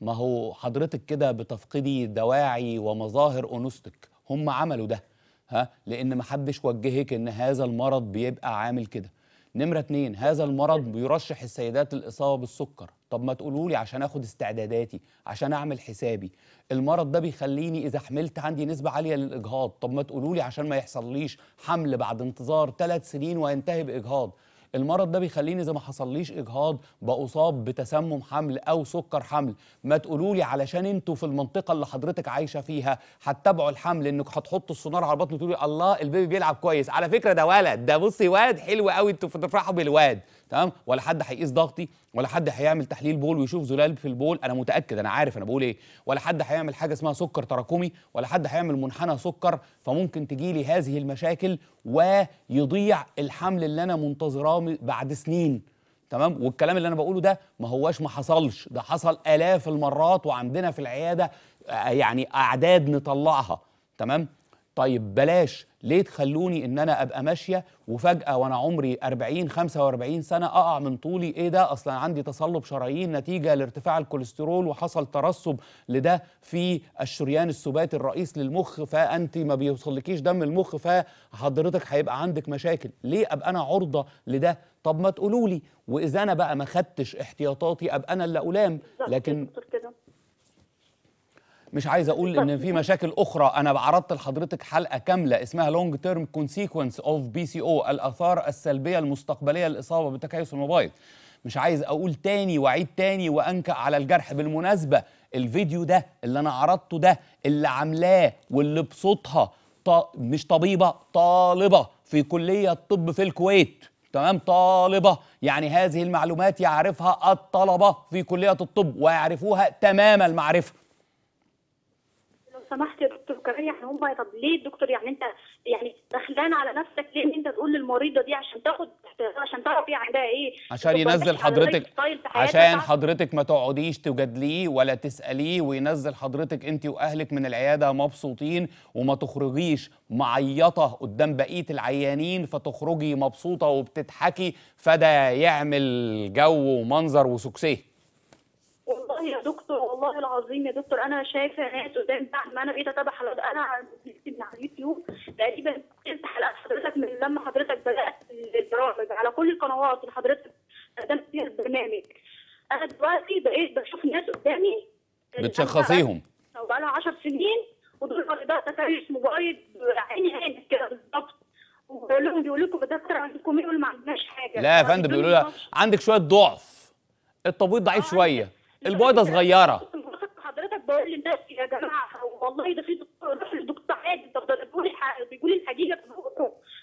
Speaker 1: ما هو حضرتك كده بتفقدي دواعي ومظاهر انوثتك هم عملوا ده ها لان محدش وجهك ان هذا المرض بيبقى عامل كده نمرة اتنين هذا المرض بيرشح السيدات للإصابة بالسكر طب ما تقولولي عشان اخد استعداداتي عشان اعمل حسابي المرض ده بيخليني اذا حملت عندي نسبه عاليه للاجهاض طب ما تقولولي عشان ما ليش حمل بعد انتظار ثلاث سنين وينتهي باجهاض المرض ده بيخليني زي ما حصليش اجهاض باصاب بتسمم حمل او سكر حمل ما تقولولي علشان انتوا في المنطقه اللي حضرتك عايشه فيها هتتابعوا الحمل انك هتحطوا السونار على بطنه تقولي الله البيبي بيلعب كويس على فكره ده ولد ده بصي واد حلو قوي انتوا بتفرحوا بالواد تمام ولا حد هيقيس ضغطي ولا حد هيعمل تحليل بول ويشوف زلال في البول انا متاكد انا عارف انا بقول ايه ولا حد هيعمل حاجه اسمها سكر تراكمي ولا حد هيعمل منحنى سكر فممكن تجي لي هذه المشاكل ويضيع الحمل اللي انا منتظراه بعد سنين تمام والكلام اللي انا بقوله ده ما هواش ما حصلش ده حصل الاف المرات وعندنا في العياده آه، يعني اعداد نطلعها تمام طيب بلاش ليه تخلوني ان انا ابقى ماشيه وفجاه وانا عمري 40 45 سنه اقع من طولي ايه ده اصلا عندي تصلب شرايين نتيجه لارتفاع الكوليسترول وحصل ترسب لده في الشريان السباتي الرئيس للمخ فانت ما بيوصلكيش دم المخ فحضرتك هيبقى عندك مشاكل ليه ابقى انا عرضه لده طب ما تقولوا لي واذا انا بقى ما خدتش احتياطاتي ابقى انا اللي الام لكن مش عايز اقول ان في مشاكل اخرى انا عرضت لحضرتك حلقه كامله اسمها لونج تيرم كونسيكونس اوف بي سي او الاثار السلبيه المستقبليه للاصابه بتكيس الموبايل مش عايز اقول تاني واعيد تاني وانكأ على الجرح بالمناسبه الفيديو ده اللي انا عرضته ده اللي عاملاه واللي بصوتها ط... مش طبيبه طالبه في كليه الطب في الكويت تمام طالبه يعني هذه المعلومات يعرفها الطلبه في كليه الطب ويعرفوها تمام المعرفه
Speaker 2: سمحت يا دكتور كمان يعني هم طب ليه الدكتور يعني انت يعني دخلان على نفسك ليه ان انت تقول للمريضه دي عشان تاخد عشان تعرف هي عندها ايه عشان ينزل حضرتك عشان
Speaker 1: حضرتك ما تقعديش تجادليه ولا تساليه وينزل حضرتك انت واهلك من العياده مبسوطين وما تخرجيش معيطه قدام بقيه العيانين فتخرجي مبسوطه وبتضحكي فده يعمل جو ومنظر وسكسيه
Speaker 2: والله يا دكتور والله العظيم يا دكتور انا شايفه ناس قدام بعد ما انا بقيت اتابع حلقات انا على اليوتيوب تقريبا ست حلقات حضرتك من لما حضرتك بدات البرامج على كل القنوات اللي حضرتك قدمت فيها البرنامج انا دلوقتي بقيت بشوف ناس قدامي
Speaker 1: بتشخصيهم
Speaker 2: بقى لها 10 سنين ودول بقى تفاريش موبايل عيني عيني كده بالظبط وبقول لهم بيقول لكم دكاتره عندكم ايه ما عندناش حاجه لا يا فندم بيقولوا لها
Speaker 1: عندك شويه ضعف التبويض ضعيف آه، شويه البويضه صغيره
Speaker 2: حضرتك بقول للناس يا جماعه والله ده في دكتور روح للدكتور عادي طب ده بيقول بيقول الحقيقه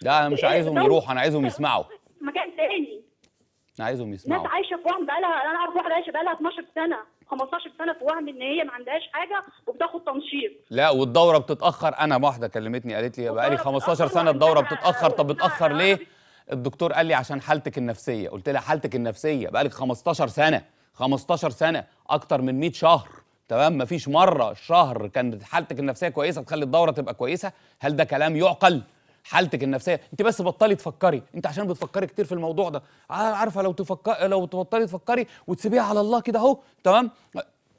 Speaker 1: لا انا مش إيه، عايزهم يروحوا انا عايزهم يسمعوا
Speaker 2: مكان تاني
Speaker 1: انا عايزهم يسمعوا ناس
Speaker 2: عايشه في وهم بقالها انا اعرف واحده عايشه بقالها 12 سنه 15 سنه في وهم ان هي ما عندهاش حاجه وبتاخد تنشيط
Speaker 1: لا والدوره بتتاخر انا واحده كلمتني قالت لي بقالي 15 سنه الدوره بتتاخر طب بتاخر ليه الدكتور قال لي عشان حالتك النفسيه قلت لها حالتك النفسيه بقالك 15 سنه 15 سنه اكتر من 100 شهر تمام مفيش مره شهر كانت حالتك النفسيه كويسه تخلي الدوره تبقى كويسه هل ده كلام يعقل حالتك النفسيه انت بس بطلي تفكري انت عشان بتفكري كتير في الموضوع ده عارفه لو تفكر لو تبطلي تفكري وتسيبيها على الله كده اهو تمام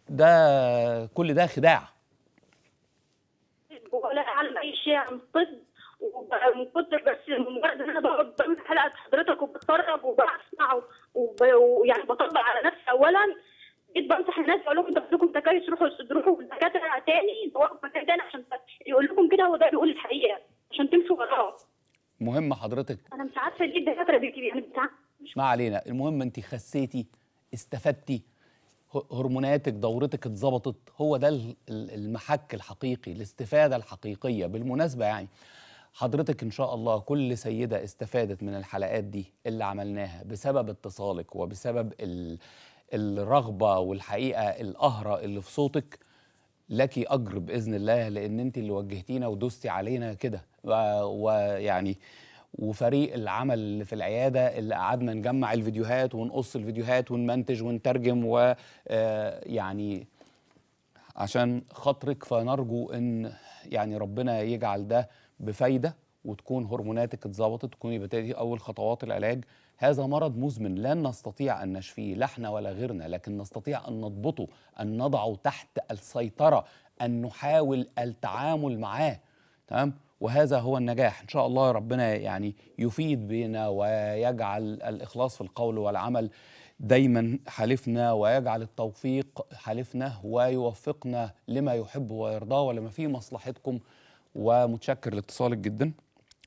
Speaker 1: ده كل ده خداع
Speaker 2: ولا اعلم اي شيء عن الطب ومن كتر بس مجرد ان انا بقعد بعمل حلقه حضرتك وبتفرج وبسمع ويعني بطبق على نفسي اولا جيت بنصح الناس اقول لهم انتوا عندكم تكيس روحوا روحوا للدكاتره تاني دوروا في مكان تاني عشان يقول لكم كده هو ده بيقول الحقيقه عشان تمشوا وراه
Speaker 1: مهم حضرتك
Speaker 2: انا مش عارفه ليه الدكاتره بيجي يعني بتاع
Speaker 1: ما علينا المهم انت خسيتي استفدتي هرموناتك دورتك اتظبطت هو ده المحك الحقيقي الاستفاده الحقيقيه بالمناسبه يعني حضرتك إن شاء الله كل سيدة استفادت من الحلقات دي اللي عملناها بسبب اتصالك وبسبب الرغبة والحقيقة القهرة اللي في صوتك لك أجر بإذن الله لأن أنت اللي وجهتينا ودوستي علينا كده ويعني وفريق العمل اللي في العيادة اللي قعدنا نجمع الفيديوهات ونقص الفيديوهات ونمنتج ونترجم ويعني آه، عشان خاطرك فنرجو ان يعني ربنا يجعل ده بفايده وتكون هرموناتك اتظبطت تكوني يبقى اول خطوات العلاج هذا مرض مزمن لا نستطيع ان نشفيه لا احنا ولا غيرنا لكن نستطيع ان نضبطه ان نضعه تحت السيطره ان نحاول التعامل معاه تمام وهذا هو النجاح ان شاء الله ربنا يعني يفيد بنا ويجعل الاخلاص في القول والعمل دايما حالفنا ويجعل التوفيق حالفنا ويوفقنا لما يحب ويرضاه ولما فيه مصلحتكم ومتشكر لاتصالك جدا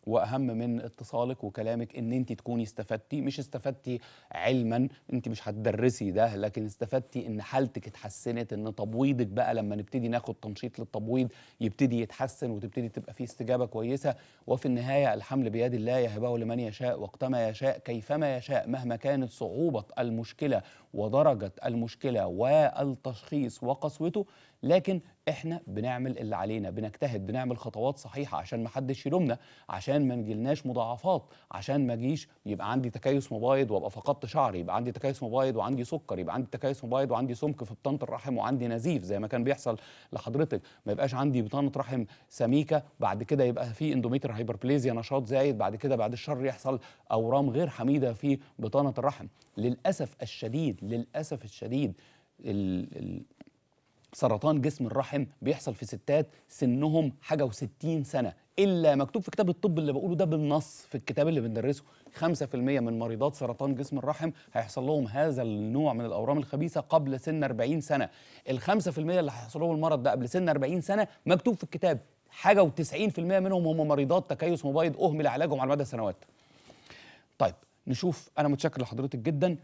Speaker 1: واهم من اتصالك وكلامك ان انت تكوني استفدتي مش استفدتي علما انت مش هتدرسي ده لكن استفدتي ان حالتك اتحسنت ان تبويضك بقى لما نبتدي ناخد تنشيط للتبويض يبتدي يتحسن وتبتدي تبقى فيه استجابه كويسه وفي النهايه الحمل بيد الله يهبه لمن يشاء وقتما يشاء كيفما يشاء مهما كانت صعوبه المشكله ودرجه المشكله والتشخيص وقسوته لكن احنا بنعمل اللي علينا بنجتهد بنعمل خطوات صحيحه عشان ما حدش يلومنا عشان ما نجيلناش مضاعفات عشان ما اجيش يبقى عندي تكيس مبايض وابقى فقدت شعري يبقى عندي تكيس مبايض وعندي سكر يبقى عندي تكيس مبايض وعندي سمك في بطانه الرحم وعندي نزيف زي ما كان بيحصل لحضرتك ما يبقاش عندي بطانه رحم سميكه بعد كده يبقى في اندوميتر هايبربليزيا نشاط زايد بعد كده بعد الشر يحصل اورام غير حميده في بطانه الرحم للاسف الشديد للاسف الشديد ال ال سرطان جسم الرحم بيحصل في ستات سنهم حاجه و60 سنه الا مكتوب في كتاب الطب اللي بقوله ده بالنص في الكتاب اللي بندرسه 5% من مريضات سرطان جسم الرحم هيحصل لهم هذا النوع من الاورام الخبيثه قبل سن 40 سنه ال 5% اللي هيحصل لهم المرض ده قبل سن 40 سنه مكتوب في الكتاب حاجه و90% منهم هم مريضات تكيس مبيض اهمل علاجهم على مدى سنوات طيب نشوف انا متشكر لحضرتك جدا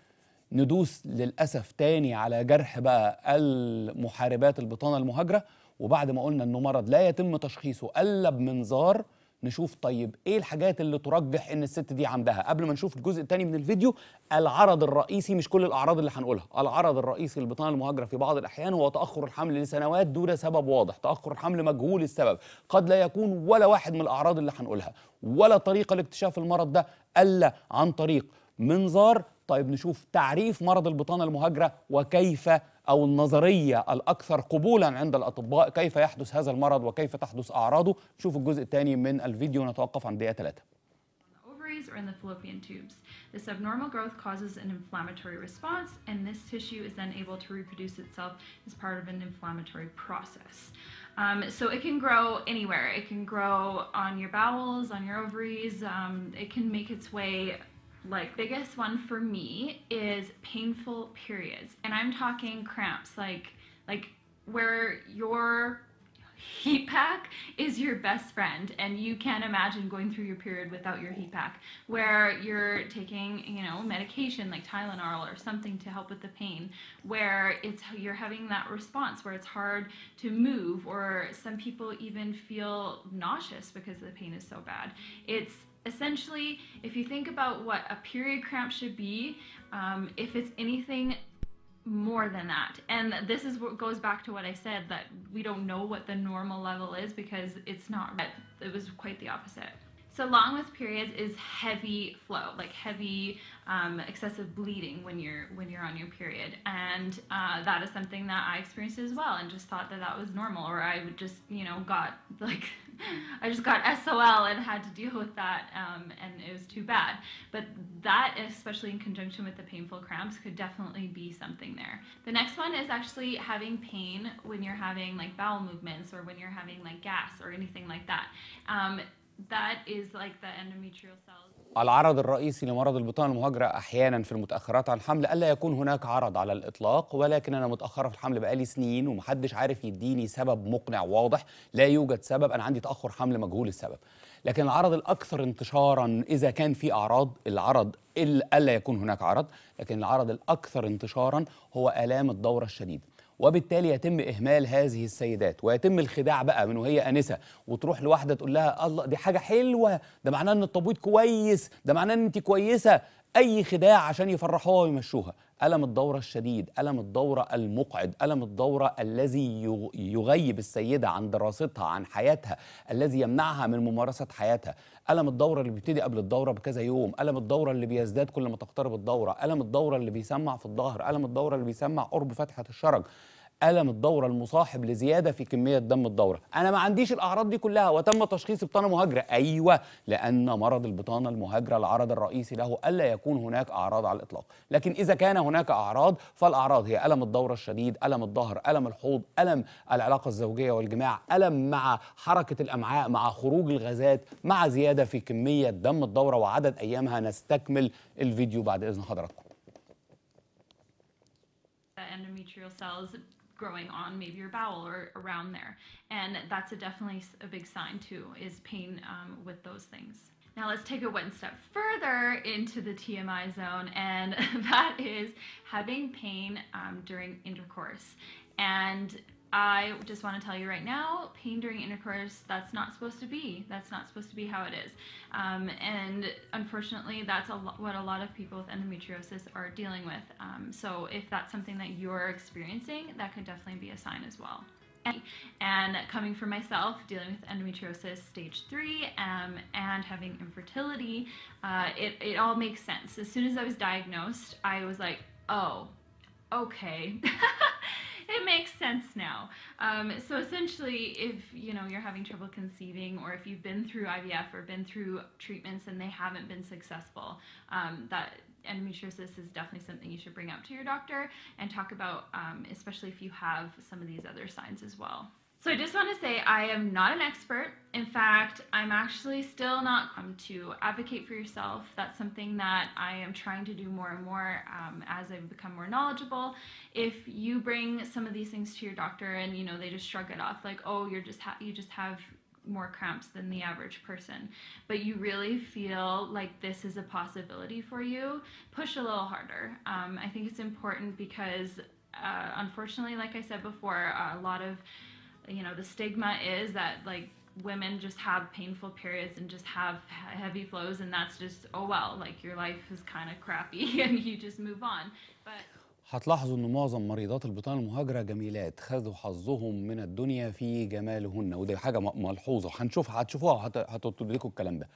Speaker 1: ندوس للأسف تاني على جرح بقى المحاربات البطانة المهاجرة وبعد ما قلنا أنه مرض لا يتم تشخيصه ألا بمنظار نشوف طيب ايه الحاجات اللي ترجح ان الست دي عندها قبل ما نشوف الجزء التاني من الفيديو العرض الرئيسي مش كل الاعراض اللي هنقولها العرض الرئيسي للبطانه المهاجره في بعض الاحيان هو تاخر الحمل لسنوات دون سبب واضح تاخر الحمل مجهول السبب قد لا يكون ولا واحد من الاعراض اللي هنقولها ولا طريقه لاكتشاف المرض ده الا عن طريق منظار طيب نشوف تعريف مرض البطانه المهاجره وكيف او النظريه الاكثر قبولا عند الاطباء كيف يحدث هذا المرض وكيف تحدث اعراضه شوف الجزء الثاني من الفيديو نتوقف عن دقيقه ثلاثه
Speaker 3: or in the fallopian tubes. This abnormal growth causes an inflammatory response, and this tissue is then able to reproduce itself as part of an inflammatory process. Um, so it can grow anywhere. It can grow on your bowels, on your ovaries. Um, it can make its way like biggest one for me is painful periods and i'm talking cramps like like where your heat pack is your best friend and you can't imagine going through your period without your heat pack where you're taking you know medication like tylenol or something to help with the pain where it's you're having that response where it's hard to move or some people even feel nauseous because the pain is so bad it's Essentially, if you think about what a period cramp should be, um, if it's anything more than that. And this is what goes back to what I said that we don't know what the normal level is because it's not It was quite the opposite. So long with periods is heavy flow, like heavy um, excessive bleeding when you're when you're on your period, and uh, that is something that I experienced as well, and just thought that that was normal, or I would just you know got like I just got SOL and had to deal with that, um, and it was too bad. But that, especially in conjunction with the painful cramps, could definitely be something there. The next one is actually having pain when you're having like bowel movements or when you're having like gas or anything like that. Um, that is like the endometrial cells.
Speaker 1: العرض الرئيسي لمرض البطانه المهاجره احيانا في المتاخرات عن الحمل الا يكون هناك عرض على الاطلاق ولكن انا متاخره في الحمل بقالي سنين ومحدش عارف يديني سبب مقنع واضح لا يوجد سبب انا عندي تاخر حمل مجهول السبب لكن العرض الاكثر انتشارا اذا كان في اعراض العرض الا يكون هناك عرض لكن العرض الاكثر انتشارا هو الام الدوره الشديده وبالتالي يتم اهمال هذه السيدات ويتم الخداع بقى من وهي انسه وتروح لواحده تقول لها الله دي حاجه حلوه ده معناه ان التبويض كويس ده معناه ان انت كويسه اي خداع عشان يفرحوها ويمشوها ألم الدورة الشديد ألم الدورة المقعد ألم الدورة الذي يغيب السيدة عن دراستها عن حياتها الذي يمنعها من ممارسة حياتها ألم الدورة اللي بيبتدي قبل الدورة بكذا يوم ألم الدورة اللي بيزداد كل ما تقترب الدورة ألم الدورة اللي بيسمع في الظهر ألم الدورة اللي بيسمع قرب فتحة الشرج الم الدوره المصاحب لزياده في كميه دم الدوره انا ما عنديش الاعراض دي كلها وتم تشخيص بطانه مهاجره ايوه لان مرض البطانه المهاجره العرض الرئيسي له الا يكون هناك اعراض على الاطلاق لكن اذا كان هناك اعراض فالاعراض هي الم الدوره الشديد الم الظهر الم الحوض الم العلاقه الزوجيه والجماع الم مع حركه الامعاء مع خروج الغازات مع زياده في كميه دم الدوره وعدد ايامها نستكمل الفيديو بعد اذن حضراتكم
Speaker 3: endometrial cells growing on maybe your bowel or around there. And that's a definitely a big sign too, is pain um, with those things. Now let's take it one step further into the TMI zone, and that is having pain um, during intercourse. And I just want to tell you right now, pain during intercourse, that's not supposed to be. That's not supposed to be how it is. Um, and unfortunately, that's a what a lot of people with endometriosis are dealing with. Um, so if that's something that you're experiencing, that could definitely be a sign as well. And, and coming from myself, dealing with endometriosis stage three um, and having infertility, uh, it, it all makes sense. As soon as I was diagnosed, I was like, oh, okay. it makes sense now. Um, so essentially, if you know you're having trouble conceiving, or if you've been through IVF or been through treatments and they haven't been successful, um, that endometriosis is definitely something you should bring up to your doctor and talk about, um, especially if you have some of these other signs as well. So I just want to say I am not an expert. In fact, I'm actually still not come um, to advocate for yourself. That's something that I am trying to do more and more um, as I've become more knowledgeable. If you bring some of these things to your doctor and you know they just shrug it off, like oh you're just you just have more cramps than the average person, but you really feel like this is a possibility for you, push a little harder. Um, I think it's important because uh, unfortunately, like I said before, a lot of you know the stigma is that like women just have painful periods and just have heavy flows and that's just oh well like your life is kind of crappy and you just move on but
Speaker 1: هتلاحظوا ان معظم مريضات البطانه المهاجرة جميلات خذوا حظهم من الدنيا في جمالهن ودي حاجة ملحوظه هنشوفها هتشوفوها هتدركوا الكلام ده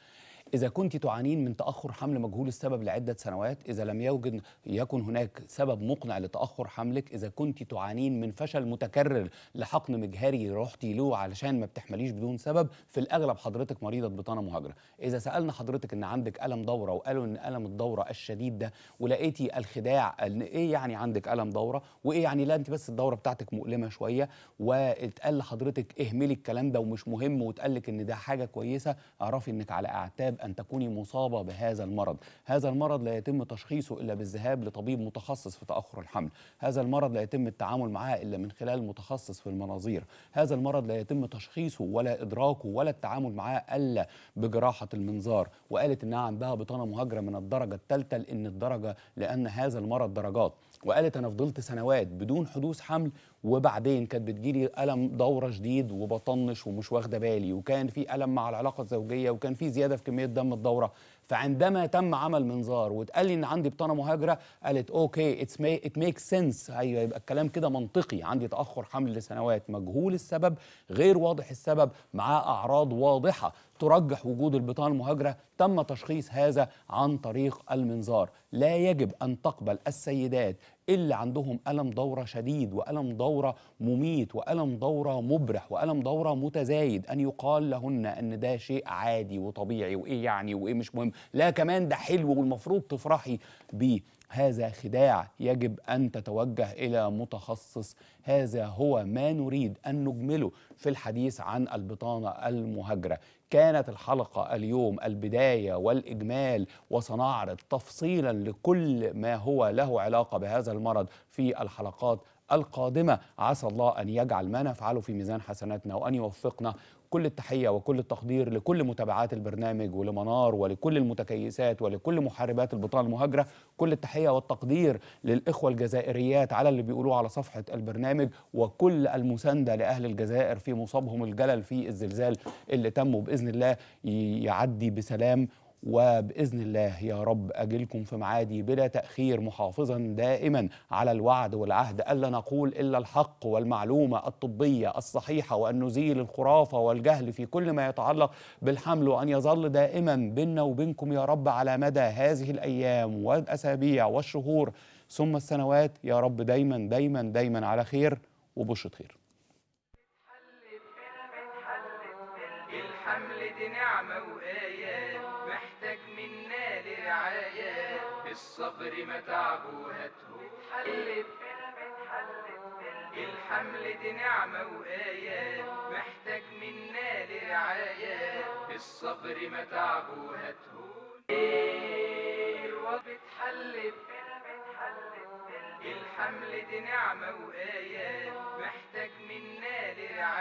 Speaker 1: إذا كنت تعانين من تأخر حمل مجهول السبب لعدة سنوات إذا لم يوجد يكن هناك سبب مقنع لتأخر حملك إذا كنت تعانين من فشل متكرر لحقن مجهري رحتي له علشان ما بتحمليش بدون سبب في الأغلب حضرتك مريضة بطانة مهاجرة إذا سألنا حضرتك إن عندك ألم دورة وقالوا إن ألم الدورة الشديد ده ولقيتي الخداع إن إيه يعني عندك ألم دورة وإيه يعني لا أنت بس الدورة بتاعتك مؤلمة شوية واتقال لحضرتك اهملي الكلام ده ومش مهم واتقال لك إن ده حاجة كويسة اعرفي إنك على أعتاب أن تكوني مصابة بهذا المرض هذا المرض لا يتم تشخيصه إلا بالذهاب لطبيب متخصص في تأخر الحمل هذا المرض لا يتم التعامل معه إلا من خلال متخصص في المناظير هذا المرض لا يتم تشخيصه ولا إدراكه ولا التعامل معاه إلا بجراحة المنظار وقالت إنها عندها بطانة مهاجرة من الدرجة الثالثة لأن الدرجة لأن هذا المرض درجات وقالت أنا فضلت سنوات بدون حدوث حمل وبعدين كانت بتجيلي الم دوره شديد وبطنش ومش واخده بالي وكان في الم مع العلاقه الزوجيه وكان في زياده في كميه دم الدوره فعندما تم عمل منظار واتقال لي ان عندي بطانه مهاجره قالت اوكي اتس ات ميك سنس هيبقى الكلام كده منطقي عندي تاخر حمل لسنوات مجهول السبب غير واضح السبب معاه اعراض واضحه ترجح وجود البطانه المهاجره تم تشخيص هذا عن طريق المنظار لا يجب ان تقبل السيدات اللي عندهم ألم دورة شديد وألم دورة مميت وألم دورة مبرح وألم دورة متزايد أن يقال لهن أن ده شيء عادي وطبيعي وإيه يعني وإيه مش مهم لا كمان ده حلو والمفروض تفرحي بيه هذا خداع يجب أن تتوجه إلى متخصص هذا هو ما نريد أن نجمله في الحديث عن البطانة المهاجرة كانت الحلقة اليوم البداية والإجمال وسنعرض تفصيلا لكل ما هو له علاقة بهذا المرض في الحلقات القادمة عسى الله أن يجعل ما نفعله في ميزان حسناتنا وأن يوفقنا كل التحية وكل التقدير لكل متابعات البرنامج ولمنار ولكل المتكيسات ولكل محاربات البطاله المهاجرة كل التحية والتقدير للإخوة الجزائريات على اللي بيقولوه على صفحة البرنامج وكل المساندة لأهل الجزائر في مصابهم الجلل في الزلزال اللي تم بإذن الله يعدي بسلام وباذن الله يا رب اجلكم في معادي بلا تاخير محافظا دائما على الوعد والعهد الا نقول الا الحق والمعلومه الطبيه الصحيحه وان نزيل الخرافه والجهل في كل ما يتعلق بالحمل وان يظل دائما بيننا وبينكم يا رب على مدى هذه الايام والاسابيع والشهور ثم السنوات يا رب دايما دايما دايما على خير وبشرة خير الصبر متعبه هاته حلت الحمل دي نعمة وآيات محتاج منا لرعاية الصبر متعبه هاتهون
Speaker 2: وبتحلب الحمل دي نعمة وآيات محتاج منا لرعاية